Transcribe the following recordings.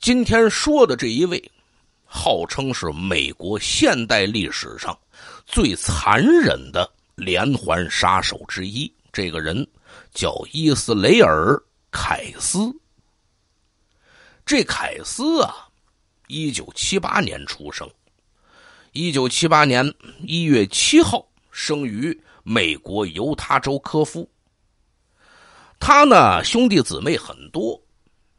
今天说的这一位，号称是美国现代历史上最残忍的连环杀手之一。这个人叫伊斯雷尔·凯斯。这凯斯啊，一九七八年出生，一九七八年一月七号生于美国犹他州科夫。他呢，兄弟姊妹很多，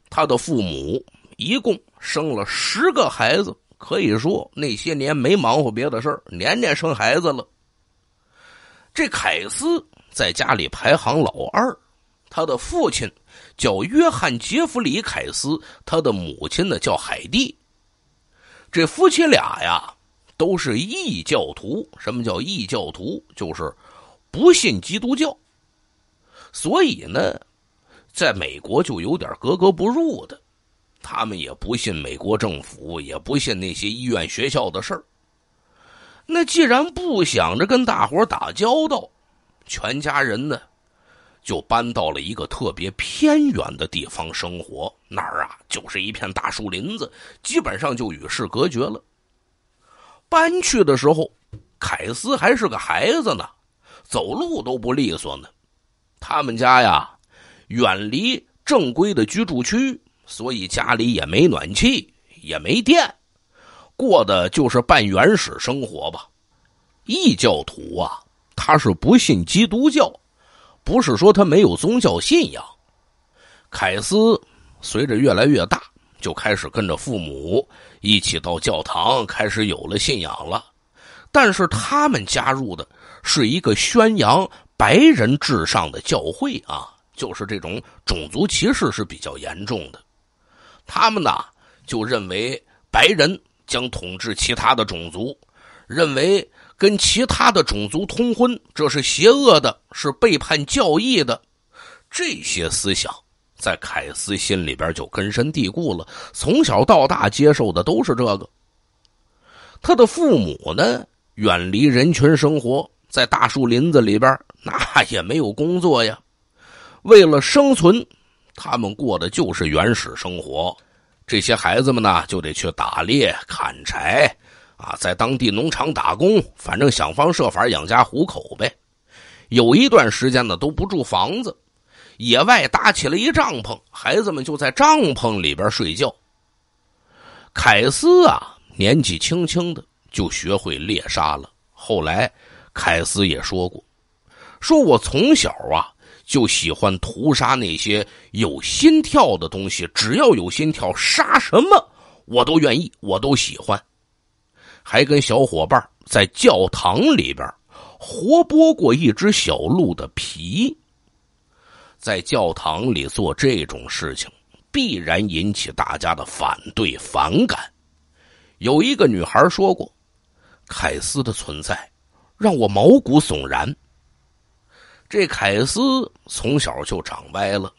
他的父母。一共生了十个孩子，可以说那些年没忙活别的事儿，年年生孩子了。这凯斯在家里排行老二，他的父亲叫约翰·杰弗里·凯斯，他的母亲呢叫海蒂。这夫妻俩呀都是异教徒。什么叫异教徒？就是不信基督教，所以呢，在美国就有点格格不入的。他们也不信美国政府，也不信那些医院、学校的事儿。那既然不想着跟大伙打交道，全家人呢，就搬到了一个特别偏远的地方生活。那儿啊，就是一片大树林子，基本上就与世隔绝了。搬去的时候，凯斯还是个孩子呢，走路都不利索呢。他们家呀，远离正规的居住区。所以家里也没暖气，也没电，过的就是半原始生活吧。异教徒啊，他是不信基督教，不是说他没有宗教信仰。凯斯随着越来越大，就开始跟着父母一起到教堂，开始有了信仰了。但是他们加入的是一个宣扬白人至上的教会啊，就是这种种族歧视是比较严重的。他们呢，就认为白人将统治其他的种族，认为跟其他的种族通婚这是邪恶的，是背叛教义的。这些思想在凯斯心里边就根深蒂固了，从小到大接受的都是这个。他的父母呢，远离人群，生活在大树林子里边，那也没有工作呀，为了生存。他们过的就是原始生活，这些孩子们呢就得去打猎、砍柴，啊，在当地农场打工，反正想方设法养家糊口呗。有一段时间呢都不住房子，野外搭起了一帐篷，孩子们就在帐篷里边睡觉。凯斯啊，年纪轻轻的就学会猎杀了。后来，凯斯也说过，说我从小啊。就喜欢屠杀那些有心跳的东西，只要有心跳，杀什么我都愿意，我都喜欢。还跟小伙伴在教堂里边活剥过一只小鹿的皮。在教堂里做这种事情，必然引起大家的反对、反感。有一个女孩说过：“凯斯的存在让我毛骨悚然。”这凯斯从小就长歪了，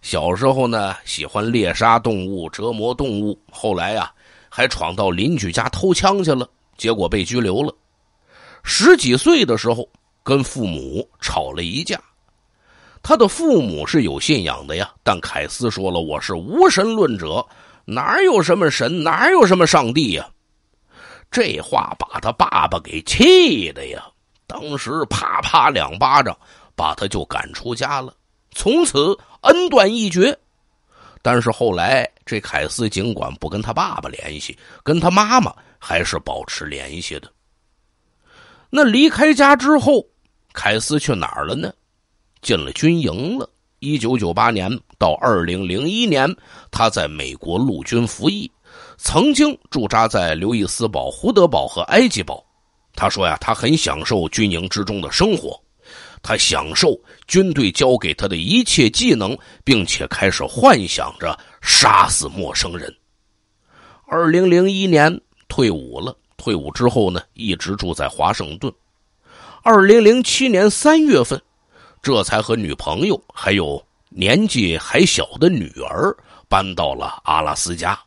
小时候呢喜欢猎杀动物、折磨动物，后来啊还闯到邻居家偷枪去了，结果被拘留了。十几岁的时候跟父母吵了一架，他的父母是有信仰的呀，但凯斯说了：“我是无神论者，哪有什么神，哪有什么上帝呀！”这话把他爸爸给气的呀，当时啪啪两巴掌。把他就赶出家了，从此恩断义绝。但是后来，这凯斯尽管不跟他爸爸联系，跟他妈妈还是保持联系的。那离开家之后，凯斯去哪儿了呢？进了军营了。一九九八年到二零零一年，他在美国陆军服役，曾经驻扎在刘易斯堡、胡德堡和埃及堡。他说呀，他很享受军营之中的生活。他享受军队教给他的一切技能，并且开始幻想着杀死陌生人。二零零一年退伍了，退伍之后呢，一直住在华盛顿。二零零七年三月份，这才和女朋友还有年纪还小的女儿搬到了阿拉斯加。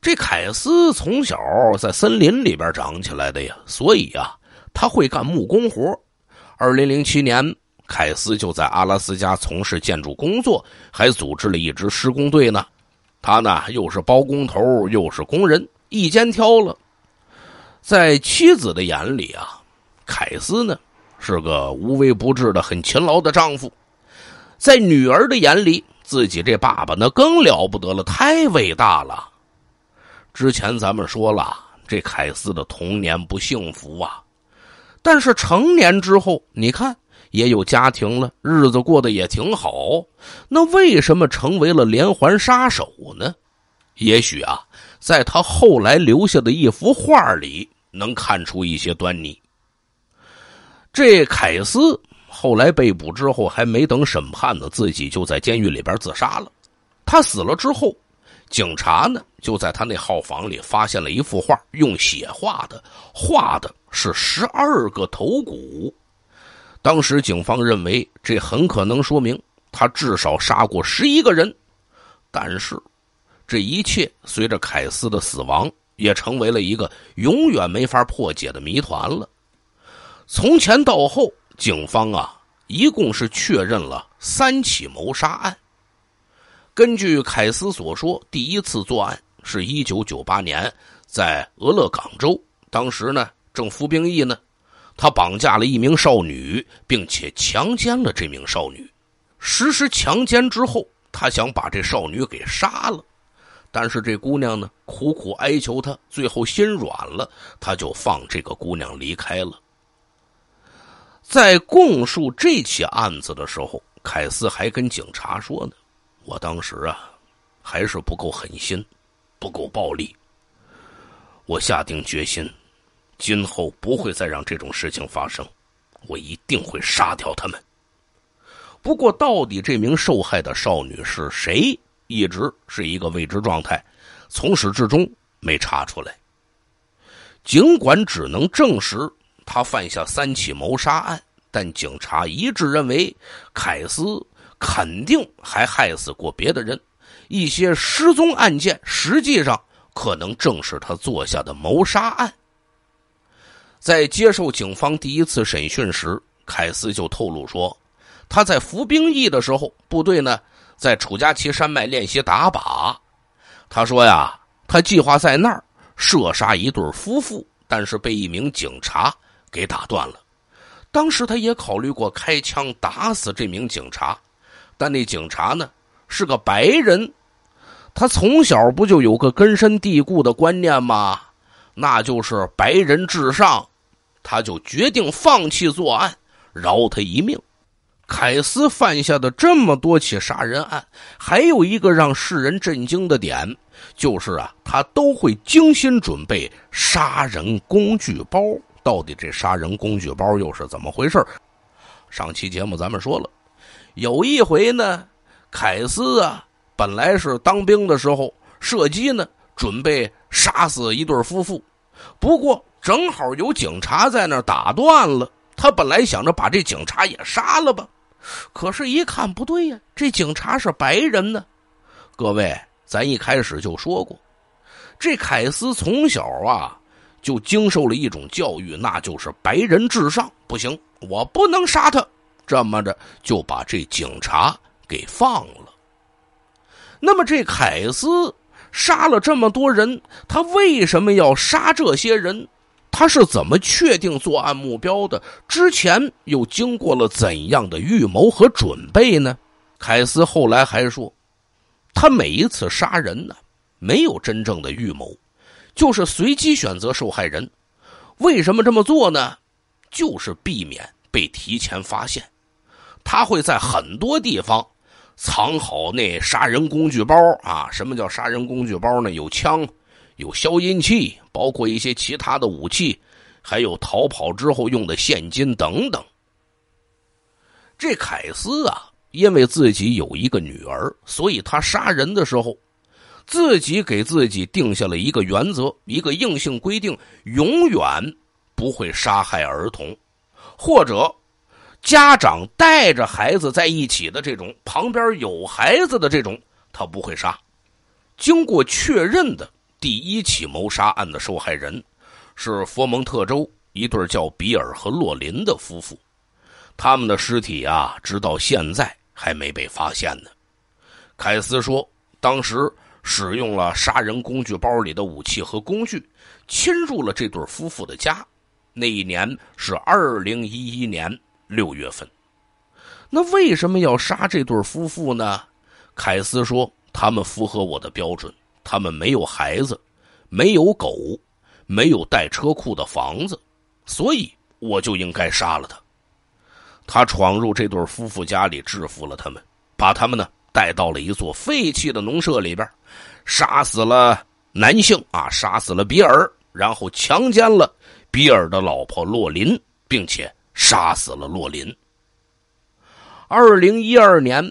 这凯斯从小在森林里边长起来的呀，所以呀，他会干木工活。二零零七年，凯斯就在阿拉斯加从事建筑工作，还组织了一支施工队呢。他呢，又是包工头，又是工人，一肩挑了。在妻子的眼里啊，凯斯呢是个无微不至的、很勤劳的丈夫。在女儿的眼里，自己这爸爸那更了不得了，太伟大了。之前咱们说了，这凯斯的童年不幸福啊。但是成年之后，你看也有家庭了，日子过得也挺好。那为什么成为了连环杀手呢？也许啊，在他后来留下的一幅画里能看出一些端倪。这凯斯后来被捕之后，还没等审判呢，自己就在监狱里边自杀了。他死了之后。警察呢，就在他那号房里发现了一幅画，用血画的，画的是十二个头骨。当时警方认为，这很可能说明他至少杀过十一个人。但是，这一切随着凯斯的死亡，也成为了一个永远没法破解的谜团了。从前到后，警方啊，一共是确认了三起谋杀案。根据凯斯所说，第一次作案是一九九八年在俄勒冈州，当时呢正服兵役呢，他绑架了一名少女，并且强奸了这名少女。实施强奸之后，他想把这少女给杀了，但是这姑娘呢苦苦哀求他，最后心软了，他就放这个姑娘离开了。在供述这起案子的时候，凯斯还跟警察说呢。我当时啊，还是不够狠心，不够暴力。我下定决心，今后不会再让这种事情发生。我一定会杀掉他们。不过，到底这名受害的少女是谁，一直是一个未知状态，从始至终没查出来。尽管只能证实他犯下三起谋杀案，但警察一致认为凯斯。肯定还害死过别的人，一些失踪案件实际上可能正是他做下的谋杀案。在接受警方第一次审讯时，凯斯就透露说，他在服兵役的时候，部队呢在楚家齐山脉练习打靶。他说呀，他计划在那儿射杀一对夫妇，但是被一名警察给打断了。当时他也考虑过开枪打死这名警察。但那警察呢，是个白人，他从小不就有个根深蒂固的观念吗？那就是白人至上，他就决定放弃作案，饶他一命。凯斯犯下的这么多起杀人案，还有一个让世人震惊的点，就是啊，他都会精心准备杀人工具包。到底这杀人工具包又是怎么回事？上期节目咱们说了。有一回呢，凯斯啊，本来是当兵的时候射击呢，准备杀死一对夫妇，不过正好有警察在那儿打断了。他本来想着把这警察也杀了吧，可是，一看不对呀，这警察是白人呢。各位，咱一开始就说过，这凯斯从小啊就经受了一种教育，那就是白人至上。不行，我不能杀他。这么着就把这警察给放了。那么这凯斯杀了这么多人，他为什么要杀这些人？他是怎么确定作案目标的？之前又经过了怎样的预谋和准备呢？凯斯后来还说，他每一次杀人呢，没有真正的预谋，就是随机选择受害人。为什么这么做呢？就是避免被提前发现。他会在很多地方藏好那杀人工具包啊！什么叫杀人工具包呢？有枪，有消音器，包括一些其他的武器，还有逃跑之后用的现金等等。这凯斯啊，因为自己有一个女儿，所以他杀人的时候，自己给自己定下了一个原则，一个硬性规定：永远不会杀害儿童，或者。家长带着孩子在一起的这种，旁边有孩子的这种，他不会杀。经过确认的第一起谋杀案的受害人是佛蒙特州一对叫比尔和洛林的夫妇，他们的尸体啊，直到现在还没被发现呢。凯斯说，当时使用了杀人工具包里的武器和工具，侵入了这对夫妇的家。那一年是二零一一年。六月份，那为什么要杀这对夫妇呢？凯斯说：“他们符合我的标准，他们没有孩子，没有狗，没有带车库的房子，所以我就应该杀了他。”他闯入这对夫妇家里，制服了他们，把他们呢带到了一座废弃的农舍里边，杀死了男性啊，杀死了比尔，然后强奸了比尔的老婆洛林，并且。杀死了洛林。二零一二年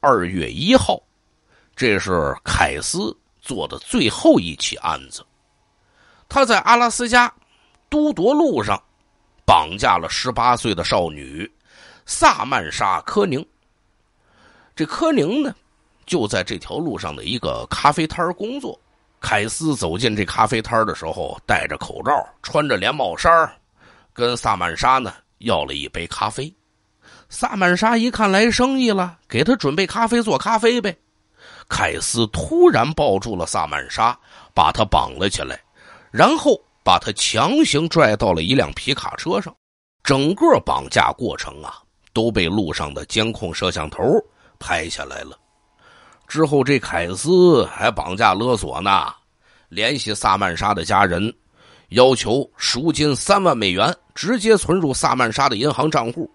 二月一号，这是凯斯做的最后一起案子。他在阿拉斯加，都铎路上，绑架了十八岁的少女萨曼莎·科宁。这科宁呢，就在这条路上的一个咖啡摊工作。凯斯走进这咖啡摊的时候，戴着口罩，穿着连帽衫，跟萨曼莎呢。要了一杯咖啡，萨曼莎一看来生意了，给他准备咖啡做咖啡呗。凯斯突然抱住了萨曼莎，把她绑了起来，然后把她强行拽到了一辆皮卡车上。整个绑架过程啊，都被路上的监控摄像头拍下来了。之后，这凯斯还绑架勒索呢，联系萨曼莎的家人，要求赎金三万美元。直接存入萨曼莎的银行账户。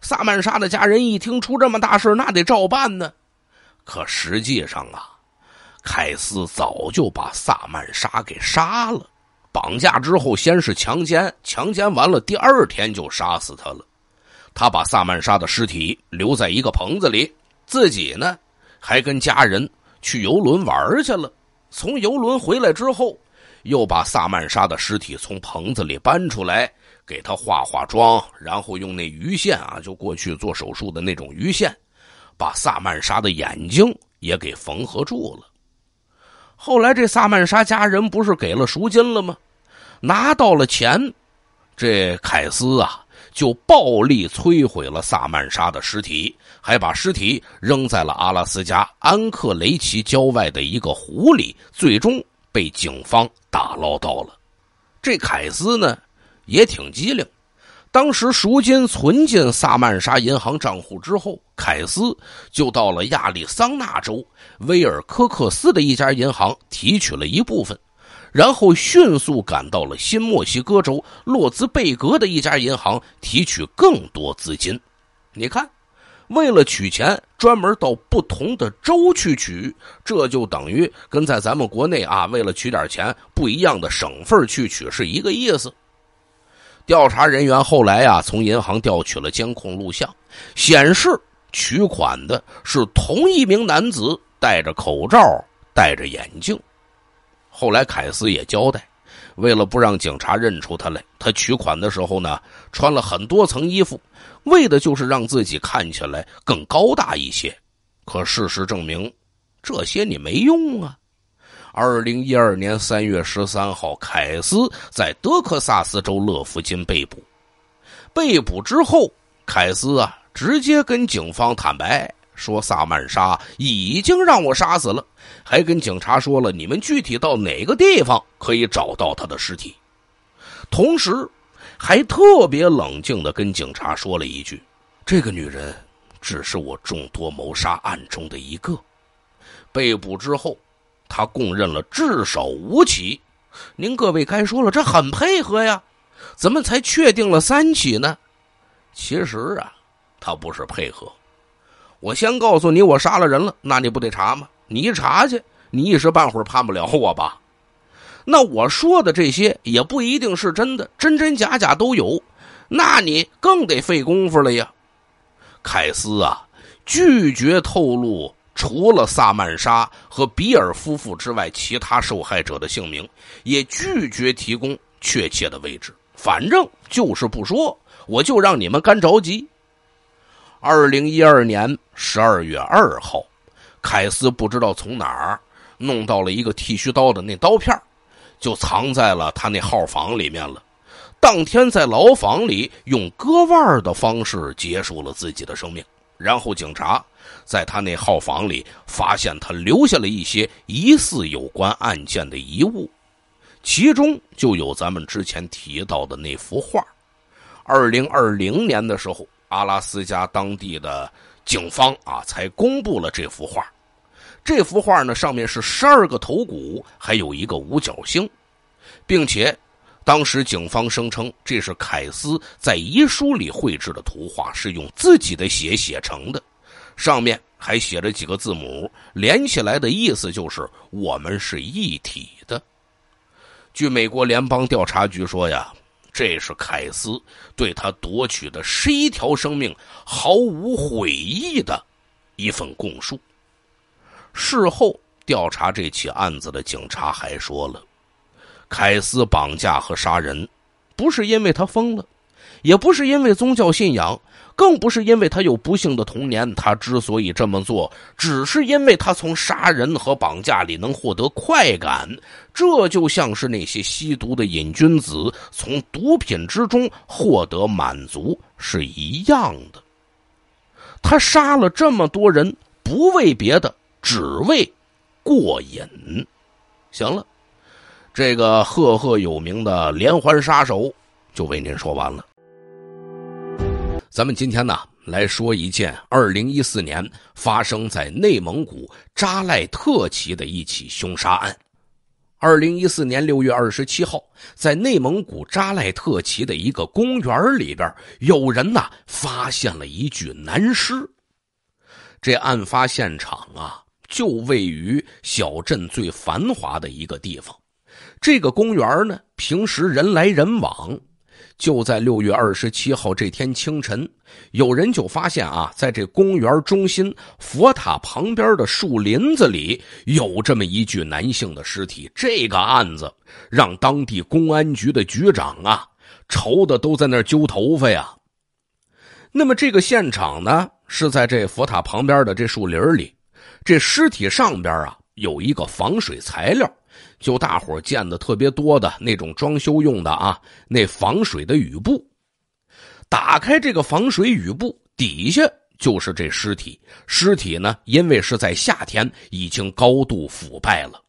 萨曼莎的家人一听出这么大事那得照办呢。可实际上啊，凯斯早就把萨曼莎给杀了。绑架之后，先是强奸，强奸完了，第二天就杀死他了。他把萨曼莎的尸体留在一个棚子里，自己呢，还跟家人去游轮玩去了。从游轮回来之后，又把萨曼莎的尸体从棚子里搬出来。给他化化妆，然后用那鱼线啊，就过去做手术的那种鱼线，把萨曼莎的眼睛也给缝合住了。后来这萨曼莎家人不是给了赎金了吗？拿到了钱，这凯斯啊就暴力摧毁了萨曼莎的尸体，还把尸体扔在了阿拉斯加安克雷奇郊外的一个湖里，最终被警方打捞到了。这凯斯呢？也挺机灵。当时赎金存进萨曼莎银行账户之后，凯斯就到了亚利桑那州威尔科克斯的一家银行提取了一部分，然后迅速赶到了新墨西哥州洛兹贝格的一家银行提取更多资金。你看，为了取钱，专门到不同的州去取，这就等于跟在咱们国内啊，为了取点钱，不一样的省份去取是一个意思。调查人员后来呀，从银行调取了监控录像，显示取款的是同一名男子，戴着口罩，戴着眼镜。后来凯斯也交代，为了不让警察认出他来，他取款的时候呢，穿了很多层衣服，为的就是让自己看起来更高大一些。可事实证明，这些你没用啊。二零一二年三月十三号，凯斯在德克萨斯州勒夫金被捕。被捕之后，凯斯啊直接跟警方坦白说：“萨曼莎已经让我杀死了。”还跟警察说了：“你们具体到哪个地方可以找到她的尸体？”同时，还特别冷静的跟警察说了一句：“这个女人只是我众多谋杀案中的一个。”被捕之后。他供认了至少五起，您各位该说了，这很配合呀？怎么才确定了三起呢？其实啊，他不是配合。我先告诉你，我杀了人了，那你不得查吗？你一查去，你一时半会儿判不了我吧？那我说的这些也不一定是真的，真真假假都有，那你更得费功夫了呀。凯斯啊，拒绝透露。除了萨曼莎和比尔夫妇之外，其他受害者的姓名也拒绝提供确切的位置。反正就是不说，我就让你们干着急。二零一二年十二月二号，凯斯不知道从哪儿弄到了一个剃须刀的那刀片就藏在了他那号房里面了。当天在牢房里用割腕的方式结束了自己的生命，然后警察。在他那号房里，发现他留下了一些疑似有关案件的遗物，其中就有咱们之前提到的那幅画。二零二零年的时候，阿拉斯加当地的警方啊，才公布了这幅画。这幅画呢，上面是十二个头骨，还有一个五角星，并且，当时警方声称这是凯斯在遗书里绘制的图画，是用自己的血写成的。上面还写着几个字母，连起来的意思就是“我们是一体的”。据美国联邦调查局说，呀，这是凯斯对他夺取的十一条生命毫无悔意的一份供述。事后调查这起案子的警察还说了，凯斯绑架和杀人，不是因为他疯了。也不是因为宗教信仰，更不是因为他有不幸的童年。他之所以这么做，只是因为他从杀人和绑架里能获得快感。这就像是那些吸毒的瘾君子从毒品之中获得满足是一样的。他杀了这么多人，不为别的，只为过瘾。行了，这个赫赫有名的连环杀手就为您说完了。咱们今天呢，来说一件二零一四年发生在内蒙古扎赉特旗的一起凶杀案。二零一四年六月二十七号，在内蒙古扎赉特旗的一个公园里边，有人呢发现了一具男尸。这案发现场啊，就位于小镇最繁华的一个地方。这个公园呢，平时人来人往。就在六月二十七号这天清晨，有人就发现啊，在这公园中心佛塔旁边的树林子里有这么一具男性的尸体。这个案子让当地公安局的局长啊愁的都在那揪头发呀。那么这个现场呢是在这佛塔旁边的这树林里，这尸体上边啊有一个防水材料。就大伙见的特别多的那种装修用的啊，那防水的雨布，打开这个防水雨布底下就是这尸体。尸体呢，因为是在夏天，已经高度腐败了，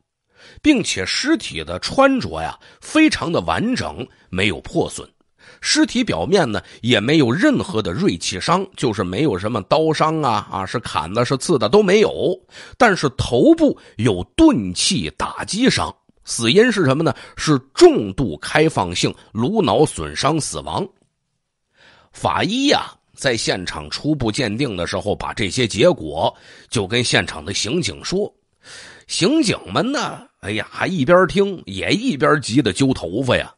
并且尸体的穿着呀非常的完整，没有破损。尸体表面呢也没有任何的锐器伤，就是没有什么刀伤啊啊是砍的、是刺的都没有，但是头部有钝器打击伤。死因是什么呢？是重度开放性颅脑损伤死亡。法医呀，在现场初步鉴定的时候，把这些结果就跟现场的刑警说。刑警们呢，哎呀，还一边听也一边急得揪头发呀，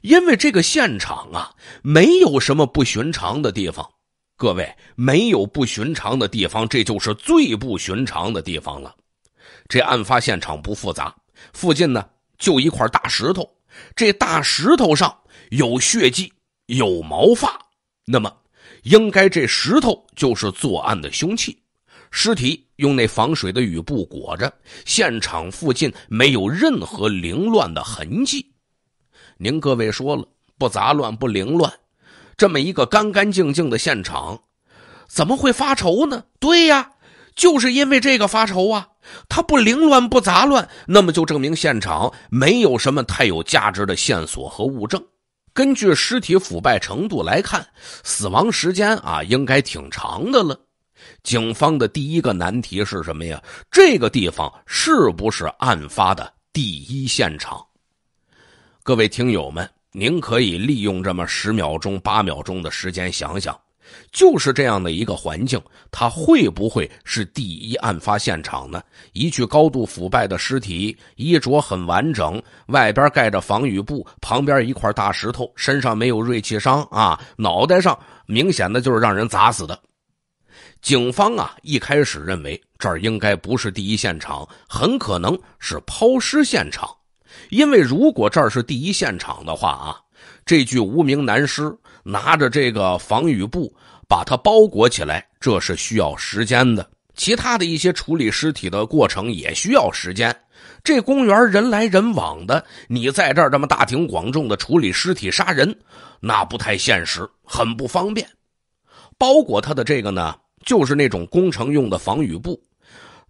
因为这个现场啊，没有什么不寻常的地方。各位，没有不寻常的地方，这就是最不寻常的地方了。这案发现场不复杂。附近呢，就一块大石头，这大石头上有血迹，有毛发，那么应该这石头就是作案的凶器。尸体用那防水的雨布裹着，现场附近没有任何凌乱的痕迹。您各位说了，不杂乱，不凌乱，这么一个干干净净的现场，怎么会发愁呢？对呀。就是因为这个发愁啊，它不凌乱不杂乱，那么就证明现场没有什么太有价值的线索和物证。根据尸体腐败程度来看，死亡时间啊应该挺长的了。警方的第一个难题是什么呀？这个地方是不是案发的第一现场？各位听友们，您可以利用这么十秒钟、八秒钟的时间想想。就是这样的一个环境，它会不会是第一案发现场呢？一具高度腐败的尸体，衣着很完整，外边盖着防雨布，旁边一块大石头，身上没有锐器伤啊，脑袋上明显的就是让人砸死的。警方啊一开始认为这儿应该不是第一现场，很可能是抛尸现场，因为如果这儿是第一现场的话啊，这具无名男尸。拿着这个防雨布把它包裹起来，这是需要时间的。其他的一些处理尸体的过程也需要时间。这公园人来人往的，你在这儿这么大庭广众的处理尸体杀人，那不太现实，很不方便。包裹它的这个呢，就是那种工程用的防雨布。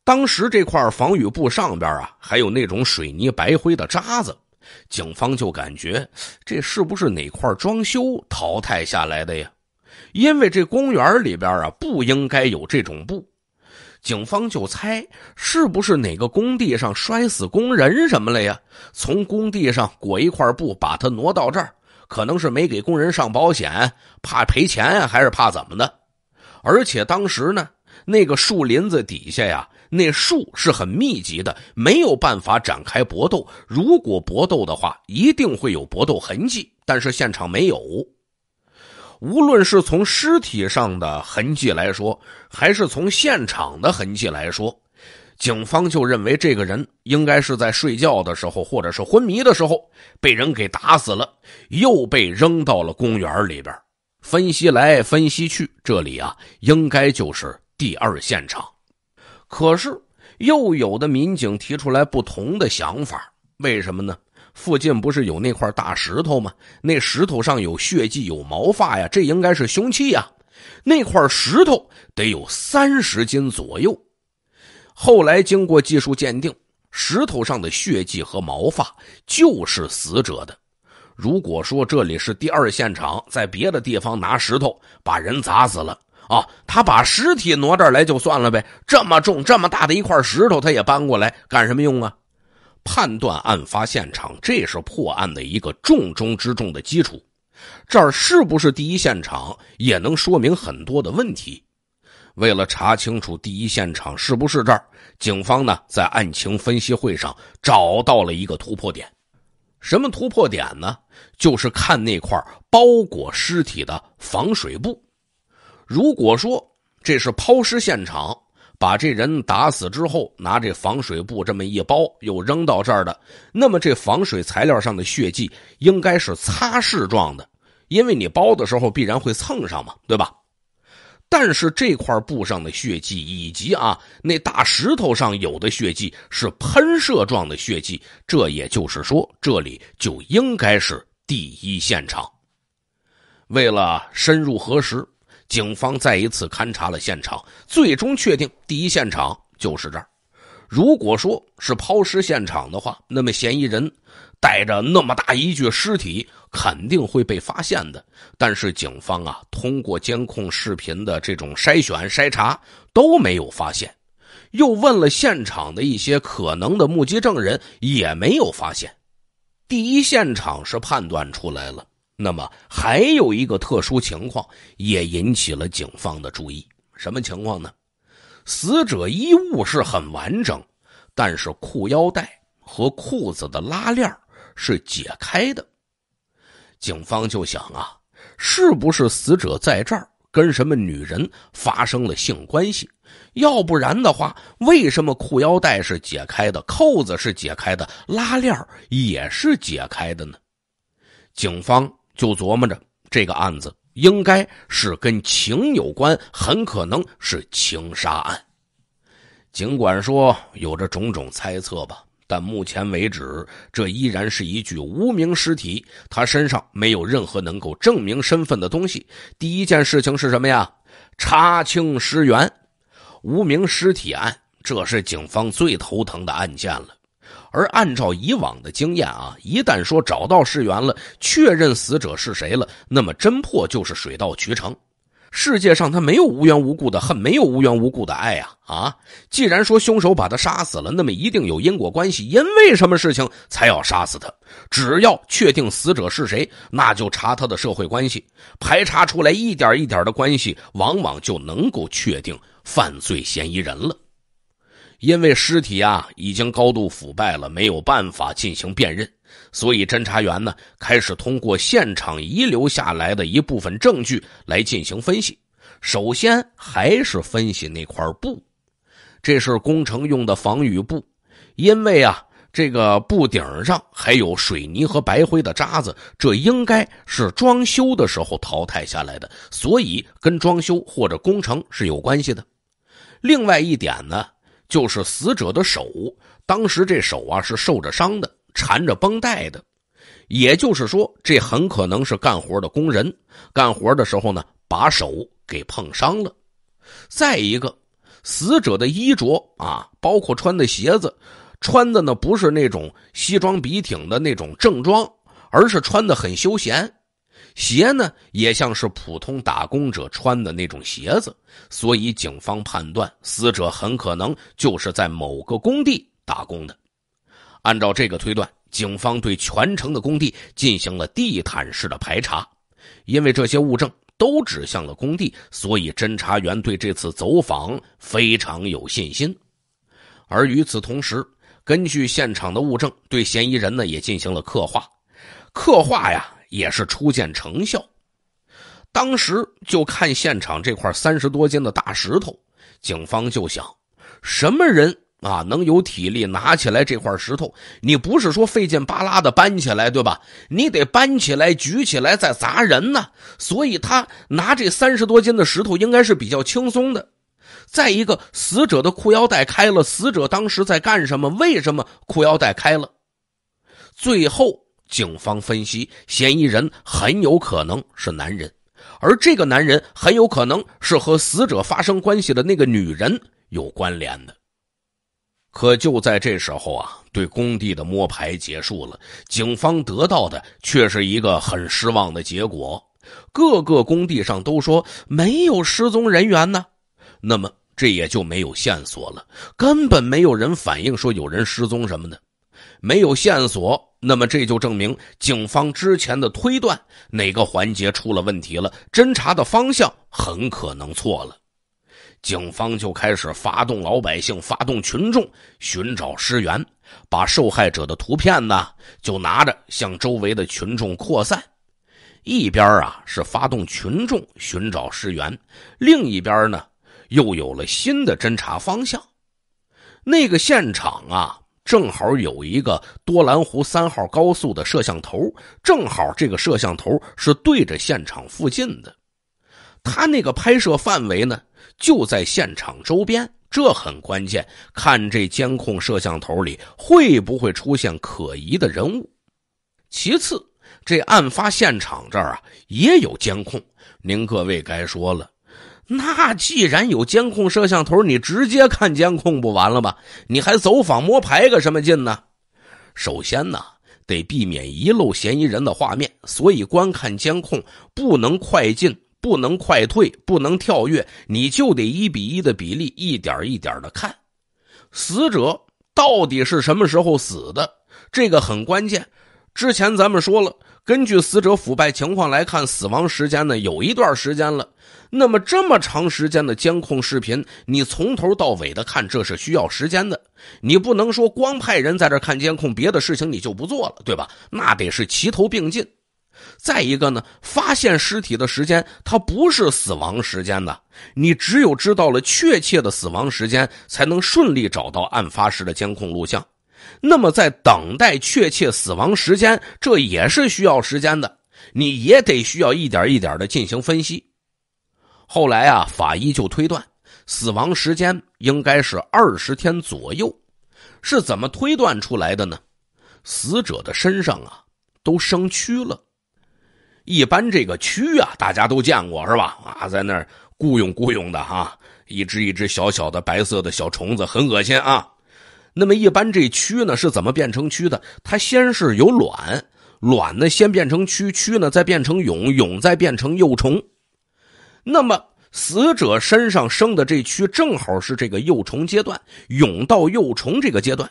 当时这块防雨布上边啊，还有那种水泥白灰的渣子。警方就感觉这是不是哪块装修淘汰下来的呀？因为这公园里边啊不应该有这种布。警方就猜是不是哪个工地上摔死工人什么了呀？从工地上裹一块布把它挪到这儿，可能是没给工人上保险，怕赔钱还是怕怎么的？而且当时呢，那个树林子底下呀。那树是很密集的，没有办法展开搏斗。如果搏斗的话，一定会有搏斗痕迹，但是现场没有。无论是从尸体上的痕迹来说，还是从现场的痕迹来说，警方就认为这个人应该是在睡觉的时候，或者是昏迷的时候被人给打死了，又被扔到了公园里边。分析来分析去，这里啊，应该就是第二现场。可是，又有的民警提出来不同的想法，为什么呢？附近不是有那块大石头吗？那石头上有血迹、有毛发呀，这应该是凶器呀。那块石头得有三十斤左右。后来经过技术鉴定，石头上的血迹和毛发就是死者的。如果说这里是第二现场，在别的地方拿石头把人砸死了。哦，他把尸体挪这儿来就算了呗？这么重、这么大的一块石头，他也搬过来干什么用啊？判断案发现场，这是破案的一个重中之重的基础。这儿是不是第一现场，也能说明很多的问题。为了查清楚第一现场是不是这儿，警方呢在案情分析会上找到了一个突破点。什么突破点呢？就是看那块包裹尸体的防水布。如果说这是抛尸现场，把这人打死之后拿这防水布这么一包，又扔到这儿的，那么这防水材料上的血迹应该是擦拭状的，因为你包的时候必然会蹭上嘛，对吧？但是这块布上的血迹以及啊那大石头上有的血迹是喷射状的血迹，这也就是说，这里就应该是第一现场。为了深入核实。警方再一次勘察了现场，最终确定第一现场就是这儿。如果说是抛尸现场的话，那么嫌疑人带着那么大一具尸体肯定会被发现的。但是警方啊，通过监控视频的这种筛选筛查都没有发现，又问了现场的一些可能的目击证人，也没有发现。第一现场是判断出来了。那么还有一个特殊情况也引起了警方的注意，什么情况呢？死者衣物是很完整，但是裤腰带和裤子的拉链是解开的。警方就想啊，是不是死者在这儿跟什么女人发生了性关系？要不然的话，为什么裤腰带是解开的，扣子是解开的，拉链也是解开的呢？警方。就琢磨着这个案子应该是跟情有关，很可能是情杀案。尽管说有着种种猜测吧，但目前为止，这依然是一具无名尸体，他身上没有任何能够证明身份的东西。第一件事情是什么呀？查清尸源，无名尸体案，这是警方最头疼的案件了。而按照以往的经验啊，一旦说找到尸源了，确认死者是谁了，那么侦破就是水到渠成。世界上他没有无缘无故的恨，没有无缘无故的爱呀！啊，既然说凶手把他杀死了，那么一定有因果关系，因为什么事情才要杀死他？只要确定死者是谁，那就查他的社会关系，排查出来一点一点的关系，往往就能够确定犯罪嫌疑人了。因为尸体啊已经高度腐败了，没有办法进行辨认，所以侦查员呢开始通过现场遗留下来的一部分证据来进行分析。首先还是分析那块布，这是工程用的防雨布，因为啊这个布顶上还有水泥和白灰的渣子，这应该是装修的时候淘汰下来的，所以跟装修或者工程是有关系的。另外一点呢。就是死者的手，当时这手啊是受着伤的，缠着绷带的，也就是说，这很可能是干活的工人，干活的时候呢，把手给碰伤了。再一个，死者的衣着啊，包括穿的鞋子，穿的呢不是那种西装笔挺的那种正装，而是穿的很休闲。鞋呢也像是普通打工者穿的那种鞋子，所以警方判断死者很可能就是在某个工地打工的。按照这个推断，警方对全城的工地进行了地毯式的排查，因为这些物证都指向了工地，所以侦查员对这次走访非常有信心。而与此同时，根据现场的物证，对嫌疑人呢也进行了刻画，刻画呀。也是初见成效，当时就看现场这块三十多斤的大石头，警方就想，什么人啊能有体力拿起来这块石头？你不是说费劲巴拉的搬起来，对吧？你得搬起来、举起来再砸人呢。所以他拿这三十多斤的石头，应该是比较轻松的。再一个，死者的裤腰带开了，死者当时在干什么？为什么裤腰带开了？最后。警方分析，嫌疑人很有可能是男人，而这个男人很有可能是和死者发生关系的那个女人有关联的。可就在这时候啊，对工地的摸排结束了，警方得到的却是一个很失望的结果。各个工地上都说没有失踪人员呢，那么这也就没有线索了，根本没有人反映说有人失踪什么的。没有线索，那么这就证明警方之前的推断哪个环节出了问题了，侦查的方向很可能错了。警方就开始发动老百姓，发动群众寻找尸源，把受害者的图片呢就拿着向周围的群众扩散。一边啊是发动群众寻找尸源，另一边呢又有了新的侦查方向。那个现场啊。正好有一个多兰湖三号高速的摄像头，正好这个摄像头是对着现场附近的，他那个拍摄范围呢就在现场周边，这很关键。看这监控摄像头里会不会出现可疑的人物。其次，这案发现场这儿啊也有监控，您各位该说了。那既然有监控摄像头，你直接看监控不完了吗？你还走访摸排个什么劲呢？首先呢，得避免遗漏嫌疑人的画面，所以观看监控不能快进，不能快退，不能跳跃，你就得一比一的比例，一点一点的看。死者到底是什么时候死的？这个很关键。之前咱们说了，根据死者腐败情况来看，死亡时间呢有一段时间了。那么这么长时间的监控视频，你从头到尾的看，这是需要时间的。你不能说光派人在这看监控，别的事情你就不做了，对吧？那得是齐头并进。再一个呢，发现尸体的时间，它不是死亡时间的。你只有知道了确切的死亡时间，才能顺利找到案发时的监控录像。那么在等待确切死亡时间，这也是需要时间的。你也得需要一点一点的进行分析。后来啊，法医就推断死亡时间应该是二十天左右。是怎么推断出来的呢？死者的身上啊都生蛆了。一般这个蛆啊，大家都见过是吧？啊，在那儿蛄蛹蛄蛹的哈，一只一只小小的白色的小虫子，很恶心啊。那么一般这蛆呢是怎么变成蛆的？它先是有卵，卵呢先变成蛆，蛆呢再变成蛹，蛹再变成幼虫。那么死者身上生的这蛆正好是这个幼虫阶段，蛹到幼虫这个阶段，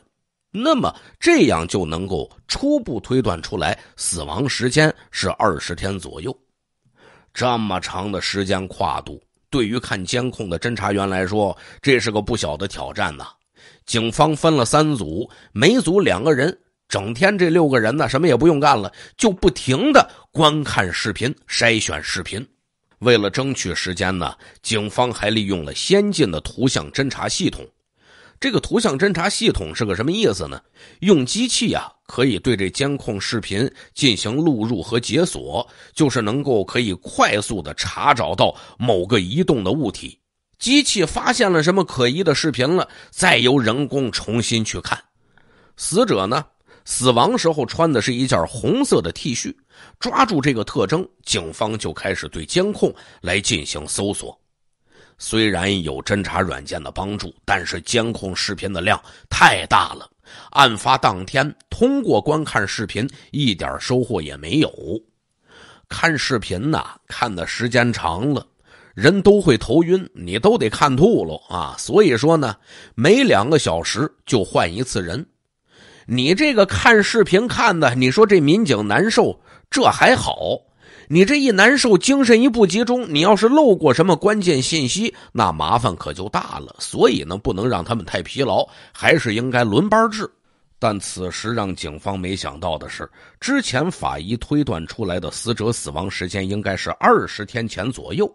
那么这样就能够初步推断出来，死亡时间是二十天左右。这么长的时间跨度，对于看监控的侦查员来说，这是个不小的挑战呐。警方分了三组，每组两个人，整天这六个人呢，什么也不用干了，就不停的观看视频，筛选视频。为了争取时间呢，警方还利用了先进的图像侦查系统。这个图像侦查系统是个什么意思呢？用机器啊，可以对这监控视频进行录入和解锁，就是能够可以快速的查找到某个移动的物体。机器发现了什么可疑的视频了，再由人工重新去看。死者呢，死亡时候穿的是一件红色的 T 恤。抓住这个特征，警方就开始对监控来进行搜索。虽然有侦查软件的帮助，但是监控视频的量太大了。案发当天，通过观看视频，一点收获也没有。看视频呐，看的时间长了，人都会头晕，你都得看吐了啊！所以说呢，每两个小时就换一次人。你这个看视频看的，你说这民警难受。这还好，你这一难受，精神一不集中，你要是漏过什么关键信息，那麻烦可就大了。所以呢，不能让他们太疲劳，还是应该轮班制。但此时让警方没想到的是，之前法医推断出来的死者死亡时间应该是二十天前左右。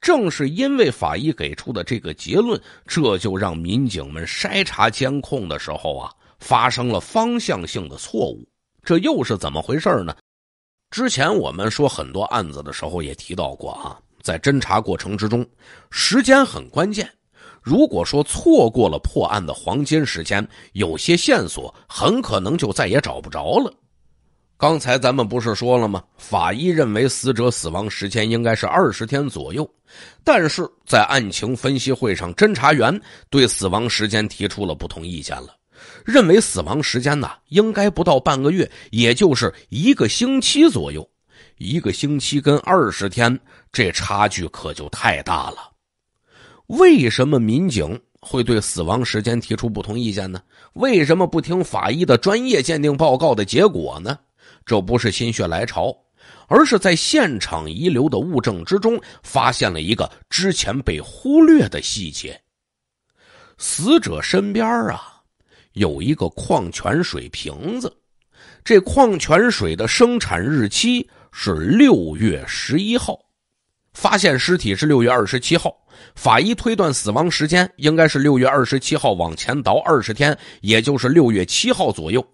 正是因为法医给出的这个结论，这就让民警们筛查监控的时候啊，发生了方向性的错误。这又是怎么回事呢？之前我们说很多案子的时候也提到过啊，在侦查过程之中，时间很关键。如果说错过了破案的黄金时间，有些线索很可能就再也找不着了。刚才咱们不是说了吗？法医认为死者死亡时间应该是二十天左右，但是在案情分析会上，侦查员对死亡时间提出了不同意见了。认为死亡时间呢应该不到半个月，也就是一个星期左右。一个星期跟二十天这差距可就太大了。为什么民警会对死亡时间提出不同意见呢？为什么不听法医的专业鉴定报告的结果呢？这不是心血来潮，而是在现场遗留的物证之中发现了一个之前被忽略的细节。死者身边啊。有一个矿泉水瓶子，这矿泉水的生产日期是六月十一号，发现尸体是六月二十七号，法医推断死亡时间应该是六月二十七号往前倒二十天，也就是六月七号左右。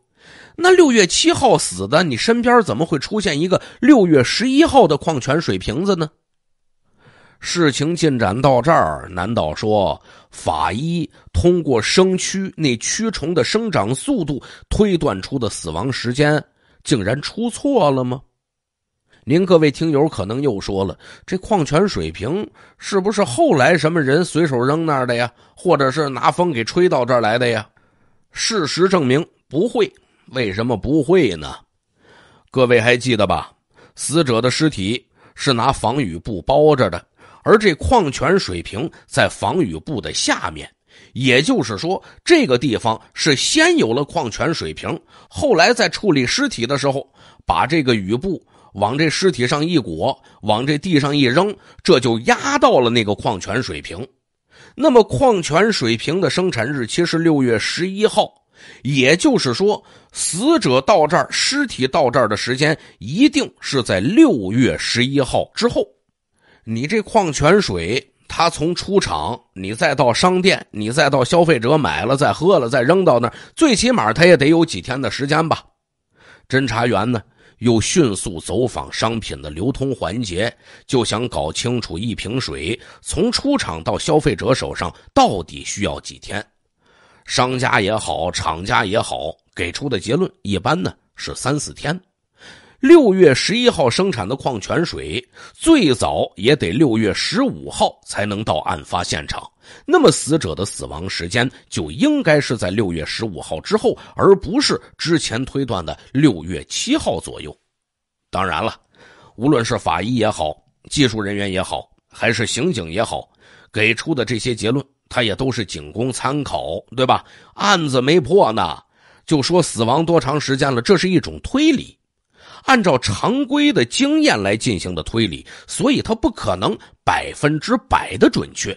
那六月七号死的，你身边怎么会出现一个六月十一号的矿泉水瓶子呢？事情进展到这儿，难道说法医通过生蛆那蛆虫的生长速度推断出的死亡时间竟然出错了吗？您各位听友可能又说了，这矿泉水瓶是不是后来什么人随手扔那儿的呀，或者是拿风给吹到这儿来的呀？事实证明不会，为什么不会呢？各位还记得吧？死者的尸体是拿防雨布包着的。而这矿泉水瓶在防雨布的下面，也就是说，这个地方是先有了矿泉水瓶，后来在处理尸体的时候，把这个雨布往这尸体上一裹，往这地上一扔，这就压到了那个矿泉水瓶。那么矿泉水瓶的生产日期是六月十一号，也就是说，死者到这儿，尸体到这儿的时间一定是在六月十一号之后。你这矿泉水，它从出厂，你再到商店，你再到消费者买了，再喝了，再扔到那儿，最起码它也得有几天的时间吧。侦查员呢，又迅速走访商品的流通环节，就想搞清楚一瓶水从出厂到消费者手上到底需要几天。商家也好，厂家也好，给出的结论一般呢是三四天。六月十一号生产的矿泉水，最早也得六月十五号才能到案发现场。那么，死者的死亡时间就应该是在六月十五号之后，而不是之前推断的六月七号左右。当然了，无论是法医也好，技术人员也好，还是刑警也好，给出的这些结论，他也都是仅供参考，对吧？案子没破呢，就说死亡多长时间了，这是一种推理。按照常规的经验来进行的推理，所以他不可能百分之百的准确。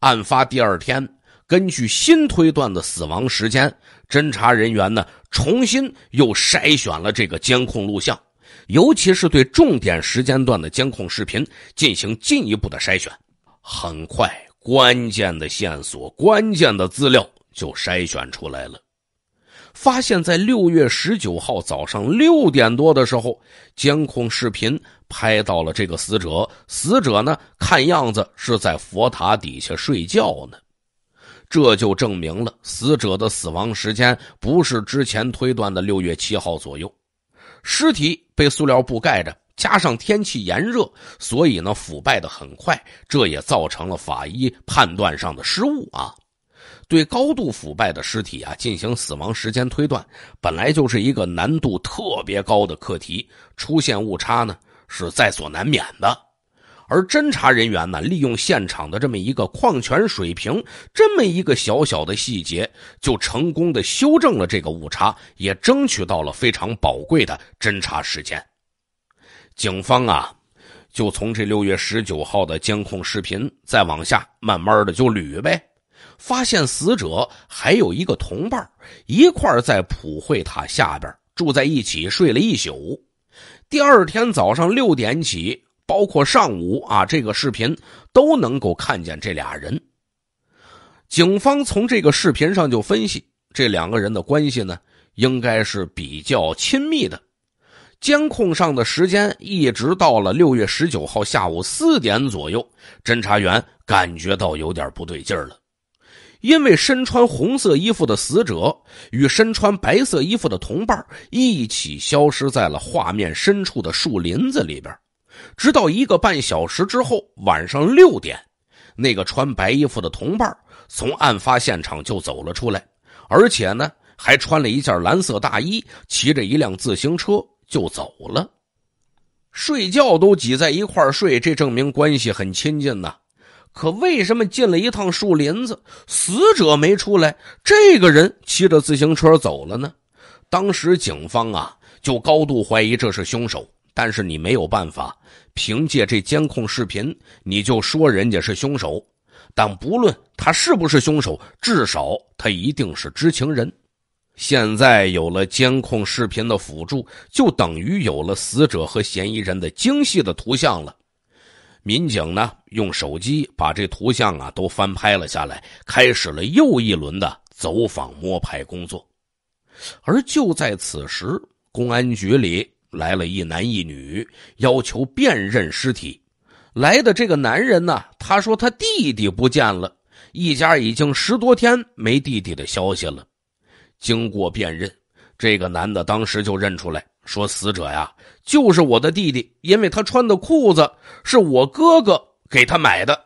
案发第二天，根据新推断的死亡时间，侦查人员呢重新又筛选了这个监控录像，尤其是对重点时间段的监控视频进行进一步的筛选。很快，关键的线索、关键的资料就筛选出来了。发现，在六月十九号早上六点多的时候，监控视频拍到了这个死者。死者呢，看样子是在佛塔底下睡觉呢。这就证明了死者的死亡时间不是之前推断的六月七号左右。尸体被塑料布盖着，加上天气炎热，所以呢腐败的很快，这也造成了法医判断上的失误啊。对高度腐败的尸体啊，进行死亡时间推断，本来就是一个难度特别高的课题，出现误差呢是在所难免的。而侦查人员呢，利用现场的这么一个矿泉水瓶，这么一个小小的细节，就成功的修正了这个误差，也争取到了非常宝贵的侦查时间。警方啊，就从这六月十九号的监控视频再往下慢慢的就捋呗。发现死者还有一个同伴，一块在普惠塔下边住在一起睡了一宿。第二天早上六点起，包括上午啊，这个视频都能够看见这俩人。警方从这个视频上就分析，这两个人的关系呢，应该是比较亲密的。监控上的时间一直到了六月十九号下午四点左右，侦查员感觉到有点不对劲儿了。因为身穿红色衣服的死者与身穿白色衣服的同伴一起消失在了画面深处的树林子里边，直到一个半小时之后，晚上六点，那个穿白衣服的同伴从案发现场就走了出来，而且呢还穿了一件蓝色大衣，骑着一辆自行车就走了。睡觉都挤在一块睡，这证明关系很亲近呐。可为什么进了一趟树林子，死者没出来，这个人骑着自行车走了呢？当时警方啊，就高度怀疑这是凶手。但是你没有办法凭借这监控视频，你就说人家是凶手。但不论他是不是凶手，至少他一定是知情人。现在有了监控视频的辅助，就等于有了死者和嫌疑人的精细的图像了。民警呢，用手机把这图像啊都翻拍了下来，开始了又一轮的走访摸排工作。而就在此时，公安局里来了一男一女，要求辨认尸体。来的这个男人呢，他说他弟弟不见了，一家已经十多天没弟弟的消息了。经过辨认，这个男的当时就认出来。说死者呀，就是我的弟弟，因为他穿的裤子是我哥哥给他买的。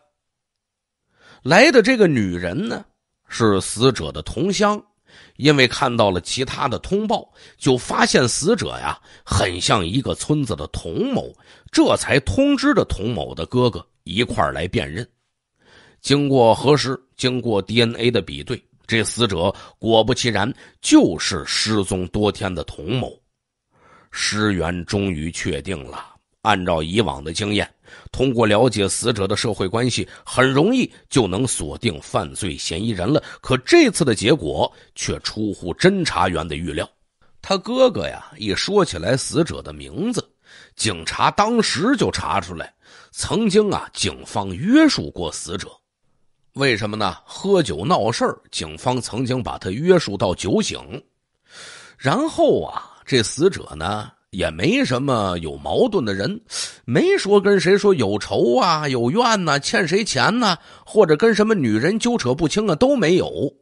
来的这个女人呢，是死者的同乡，因为看到了其他的通报，就发现死者呀很像一个村子的童某，这才通知着童某的哥哥一块来辨认。经过核实，经过 DNA 的比对，这死者果不其然就是失踪多天的童某。尸源终于确定了。按照以往的经验，通过了解死者的社会关系，很容易就能锁定犯罪嫌疑人了。可这次的结果却出乎侦查员的预料。他哥哥呀，一说起来死者的名字，警察当时就查出来，曾经啊，警方约束过死者。为什么呢？喝酒闹事儿，警方曾经把他约束到酒醒。然后啊。这死者呢也没什么有矛盾的人，没说跟谁说有仇啊、有怨呐、欠谁钱呐，或者跟什么女人纠扯不清啊都没有。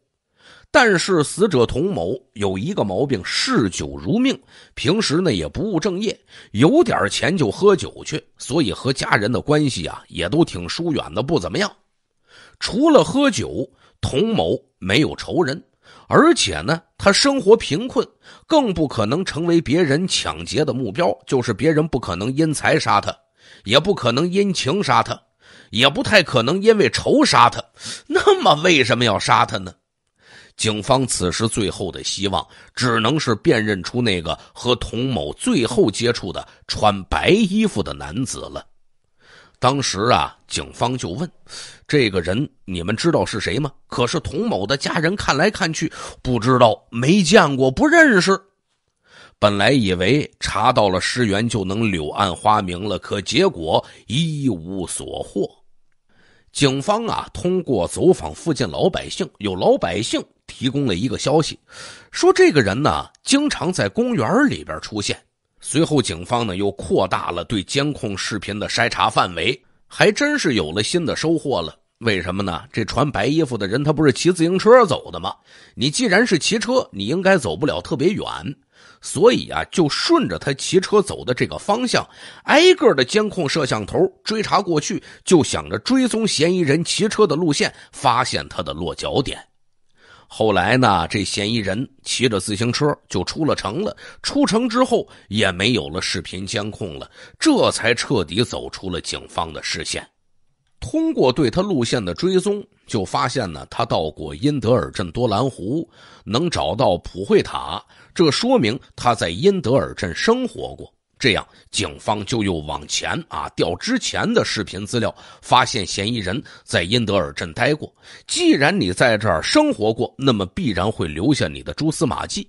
但是死者童某有一个毛病，嗜酒如命，平时呢也不务正业，有点钱就喝酒去，所以和家人的关系啊也都挺疏远的，不怎么样。除了喝酒，童某没有仇人。而且呢，他生活贫困，更不可能成为别人抢劫的目标。就是别人不可能因财杀他，也不可能因情杀他，也不太可能因为仇杀他。那么为什么要杀他呢？警方此时最后的希望，只能是辨认出那个和童某最后接触的穿白衣服的男子了。当时啊，警方就问：“这个人，你们知道是谁吗？”可是童某的家人看来看去，不知道，没见过，不认识。本来以为查到了尸源就能柳暗花明了，可结果一无所获。警方啊，通过走访附近老百姓，有老百姓提供了一个消息，说这个人呢，经常在公园里边出现。随后，警方呢又扩大了对监控视频的筛查范围，还真是有了新的收获了。为什么呢？这穿白衣服的人，他不是骑自行车走的吗？你既然是骑车，你应该走不了特别远，所以啊，就顺着他骑车走的这个方向，挨个的监控摄像头追查过去，就想着追踪嫌疑人骑车的路线，发现他的落脚点。后来呢，这嫌疑人骑着自行车就出了城了。出城之后也没有了视频监控了，这才彻底走出了警方的视线。通过对他路线的追踪，就发现呢，他到过因德尔镇多兰湖，能找到普惠塔，这说明他在因德尔镇生活过。这样，警方就又往前啊调之前的视频资料，发现嫌疑人在因德尔镇待过。既然你在这儿生活过，那么必然会留下你的蛛丝马迹。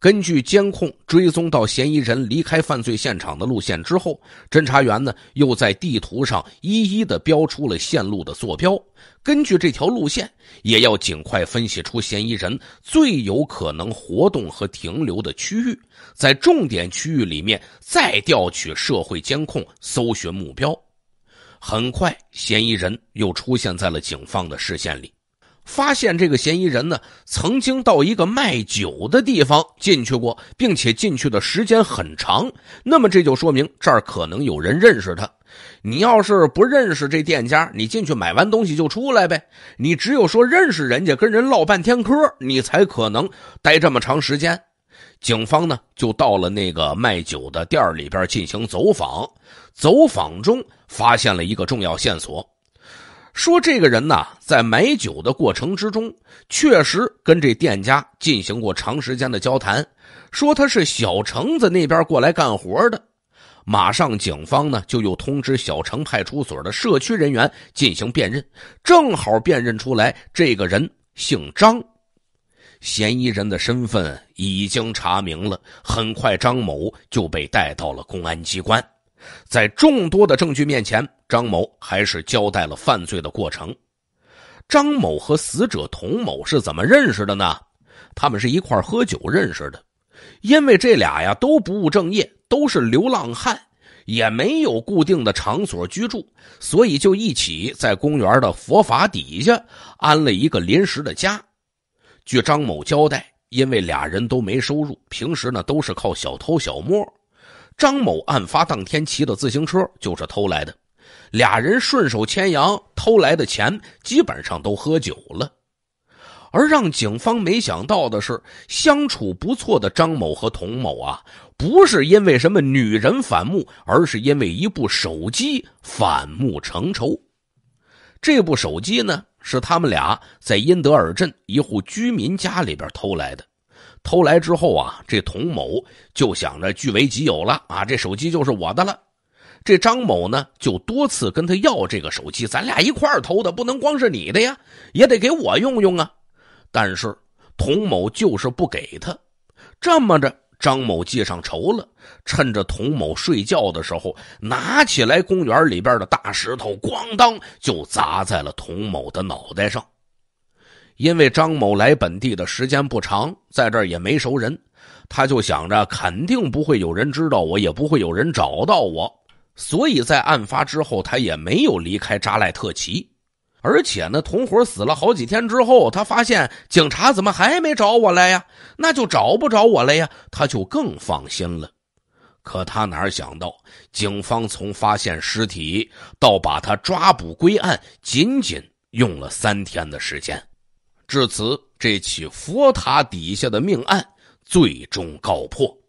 根据监控追踪到嫌疑人离开犯罪现场的路线之后，侦查员呢又在地图上一一的标出了线路的坐标。根据这条路线，也要尽快分析出嫌疑人最有可能活动和停留的区域，在重点区域里面再调取社会监控搜寻目标。很快，嫌疑人又出现在了警方的视线里。发现这个嫌疑人呢，曾经到一个卖酒的地方进去过，并且进去的时间很长。那么这就说明这儿可能有人认识他。你要是不认识这店家，你进去买完东西就出来呗。你只有说认识人家，跟人唠半天嗑，你才可能待这么长时间。警方呢，就到了那个卖酒的店里边进行走访，走访中发现了一个重要线索。说这个人呢，在买酒的过程之中，确实跟这店家进行过长时间的交谈，说他是小城子那边过来干活的。马上，警方呢就又通知小城派出所的社区人员进行辨认，正好辨认出来，这个人姓张，嫌疑人的身份已经查明了。很快，张某就被带到了公安机关，在众多的证据面前。张某还是交代了犯罪的过程。张某和死者童某是怎么认识的呢？他们是一块喝酒认识的，因为这俩呀都不务正业，都是流浪汉，也没有固定的场所居住，所以就一起在公园的佛法底下安了一个临时的家。据张某交代，因为俩人都没收入，平时呢都是靠小偷小摸。张某案发当天骑的自行车就是偷来的。俩人顺手牵羊偷来的钱基本上都喝酒了，而让警方没想到的是，相处不错的张某和童某啊，不是因为什么女人反目，而是因为一部手机反目成仇。这部手机呢，是他们俩在因德尔镇一户居民家里边偷来的。偷来之后啊，这童某就想着据为己有了啊，这手机就是我的了。这张某呢，就多次跟他要这个手机，咱俩一块儿偷的，不能光是你的呀，也得给我用用啊。但是童某就是不给他，这么着，张某记上仇了，趁着童某睡觉的时候，拿起来公园里边的大石头，咣当就砸在了童某的脑袋上。因为张某来本地的时间不长，在这儿也没熟人，他就想着肯定不会有人知道我，也不会有人找到我。所以在案发之后，他也没有离开扎赖特旗。而且呢，同伙死了好几天之后，他发现警察怎么还没找我来呀？那就找不着我了呀，他就更放心了。可他哪想到，警方从发现尸体到把他抓捕归案，仅仅用了三天的时间。至此，这起佛塔底下的命案最终告破。